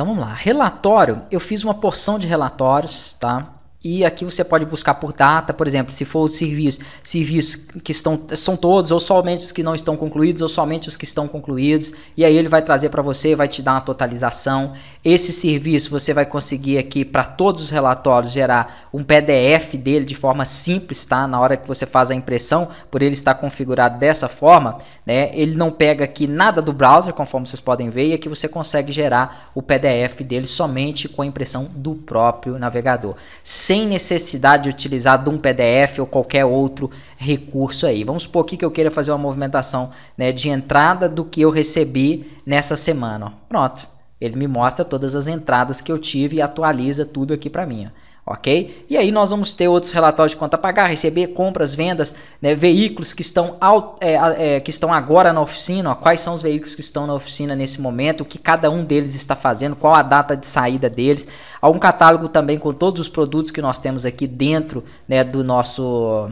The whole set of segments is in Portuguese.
Então vamos lá. Relatório, eu fiz uma porção de relatórios, tá? E aqui você pode buscar por data, por exemplo, se for os serviços, serviços que estão são todos ou somente os que não estão concluídos ou somente os que estão concluídos, e aí ele vai trazer para você, vai te dar uma totalização. Esse serviço você vai conseguir aqui para todos os relatórios gerar um PDF dele de forma simples, tá? Na hora que você faz a impressão, por ele estar configurado dessa forma, né? Ele não pega aqui nada do browser, conforme vocês podem ver, e aqui você consegue gerar o PDF dele somente com a impressão do próprio navegador. Sem sem necessidade de utilizar de um PDF ou qualquer outro recurso aí. Vamos supor aqui que eu queira fazer uma movimentação né, de entrada do que eu recebi nessa semana. Ó. Pronto. Ele me mostra todas as entradas que eu tive e atualiza tudo aqui para mim. Ó ok? E aí nós vamos ter outros relatórios de conta a pagar, receber, compras, vendas, né, veículos que estão, ao, é, é, que estão agora na oficina, ó, quais são os veículos que estão na oficina nesse momento, o que cada um deles está fazendo, qual a data de saída deles, algum catálogo também com todos os produtos que nós temos aqui dentro né, do nosso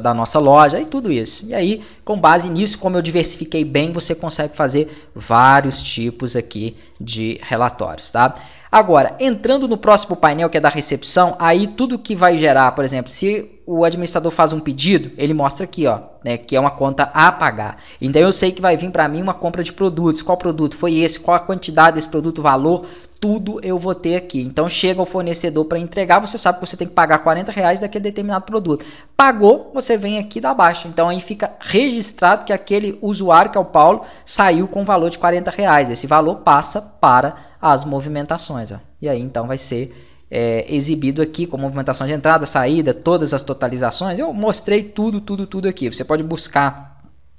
da nossa loja e tudo isso. E aí, com base nisso, como eu diversifiquei bem, você consegue fazer vários tipos aqui de relatórios, tá? Agora, entrando no próximo painel, que é da recepção, aí tudo que vai gerar, por exemplo, se o administrador faz um pedido, ele mostra aqui, ó, né, que é uma conta a pagar. Então eu sei que vai vir para mim uma compra de produtos. Qual produto foi esse? Qual a quantidade desse produto, valor? Tudo eu vou ter aqui. Então chega o fornecedor para entregar, você sabe que você tem que pagar 40 reais daquele determinado produto. Pagou, você vem aqui da baixa. Então aí fica registrado que aquele usuário, que é o Paulo, saiu com o valor de 40 reais. Esse valor passa para as movimentações. Ó. E aí então vai ser é, exibido aqui com movimentação de entrada, saída, todas as totalizações. Eu mostrei tudo, tudo, tudo aqui. Você pode buscar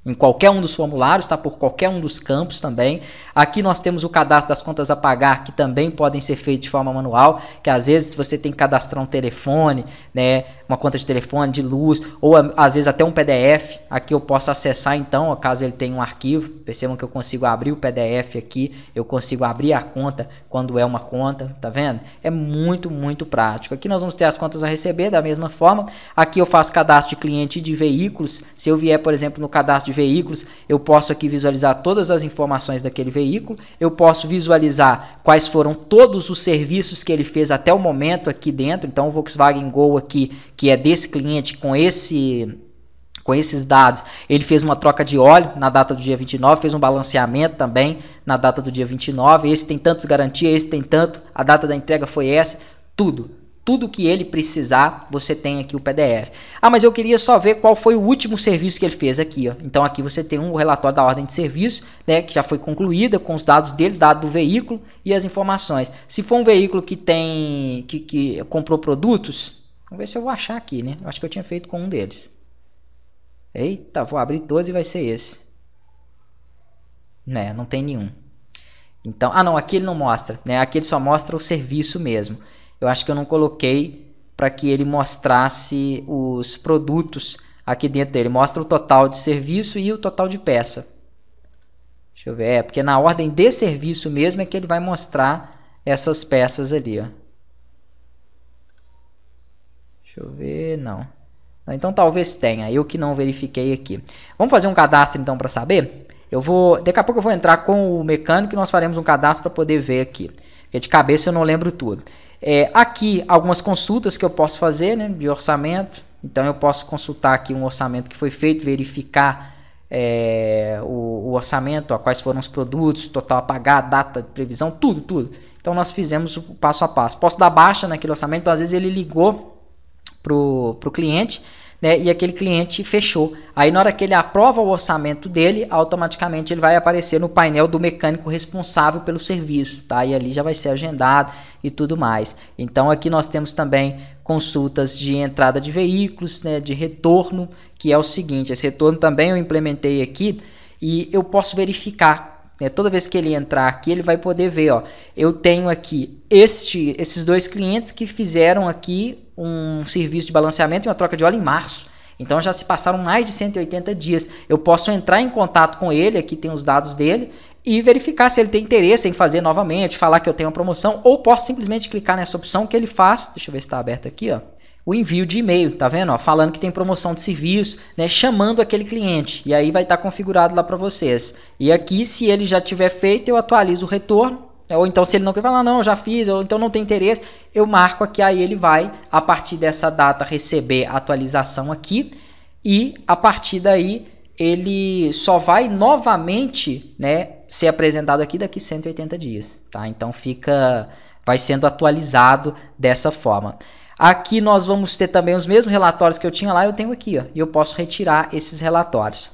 em qualquer um dos formulários, tá? Por qualquer um dos campos também. Aqui nós temos o cadastro das contas a pagar, que também podem ser feitos de forma manual, que às vezes você tem que cadastrar um telefone, né? Uma conta de telefone, de luz, ou às vezes até um PDF. Aqui eu posso acessar então, caso ele tenha um arquivo. Percebam que eu consigo abrir o PDF aqui, eu consigo abrir a conta quando é uma conta, tá vendo? É muito, muito prático. Aqui nós vamos ter as contas a receber da mesma forma. Aqui eu faço cadastro de cliente de veículos. Se eu vier, por exemplo, no cadastro de veículos, eu posso aqui visualizar todas as informações daquele veículo, eu posso visualizar quais foram todos os serviços que ele fez até o momento aqui dentro. Então, o Volkswagen Gol aqui, que é desse cliente com esse com esses dados, ele fez uma troca de óleo na data do dia 29, fez um balanceamento também na data do dia 29. Esse tem tantos garantias, esse tem tanto, a data da entrega foi essa, tudo tudo que ele precisar, você tem aqui o PDF. Ah, mas eu queria só ver qual foi o último serviço que ele fez aqui. Ó. Então aqui você tem um relatório da ordem de serviço, né, que já foi concluída com os dados dele, dado do veículo e as informações. Se for um veículo que tem que, que comprou produtos, vamos ver se eu vou achar aqui, né? Eu acho que eu tinha feito com um deles. Eita, vou abrir todos e vai ser esse. Né, não tem nenhum. Então, ah não, aqui ele não mostra, né? Aqui ele só mostra o serviço mesmo. Eu acho que eu não coloquei para que ele mostrasse os produtos aqui dentro dele. Mostra o total de serviço e o total de peça. Deixa eu ver. É, porque na ordem de serviço mesmo é que ele vai mostrar essas peças ali. Ó. Deixa eu ver. Não. Então talvez tenha. Eu que não verifiquei aqui. Vamos fazer um cadastro então para saber? Eu vou, daqui a pouco eu vou entrar com o mecânico e nós faremos um cadastro para poder ver aqui. Porque de cabeça eu não lembro tudo. É, aqui algumas consultas que eu posso fazer né, de orçamento. Então eu posso consultar aqui um orçamento que foi feito, verificar é, o, o, orçamento, ó, quais foram os produtos, total a pagar, data de previsão, tudo, tudo. Então nós fizemos o passo a passo. Posso dar baixa naquele orçamento, então, às vezes ele ligou pro, pro cliente, né? E aquele cliente fechou. Aí na hora que ele aprova o orçamento dele, automaticamente ele vai aparecer no painel do mecânico responsável pelo serviço, tá? E ali já vai ser agendado e tudo mais. Então aqui nós temos também consultas de entrada de veículos, né, de retorno, que é o seguinte, esse retorno também eu implementei aqui e eu posso verificar né? Toda vez que ele entrar aqui, ele vai poder ver, ó, eu tenho aqui este, esses dois clientes que fizeram aqui um serviço de balanceamento e uma troca de óleo em março. Então já se passaram mais de 180 dias. Eu posso entrar em contato com ele, aqui tem os dados dele, e verificar se ele tem interesse em fazer novamente, falar que eu tenho uma promoção, ou posso simplesmente clicar nessa opção que ele faz. Deixa eu ver se está aberto aqui, ó o envio de e-mail, tá vendo? Ó, falando que tem promoção de serviço, né? Chamando aquele cliente. E aí vai estar tá configurado lá para vocês. E aqui, se ele já tiver feito, eu atualizo o retorno. Né? Ou então, se ele não quer falar, não, já fiz, ou então não tem interesse, eu marco aqui, aí ele vai, a partir dessa data, receber a atualização aqui. E a partir daí, ele só vai novamente né, ser apresentado aqui daqui 180 dias. Tá? Então fica. Vai sendo atualizado dessa forma. Aqui nós vamos ter também os mesmos relatórios que eu tinha lá, eu tenho aqui, ó, e eu posso retirar esses relatórios.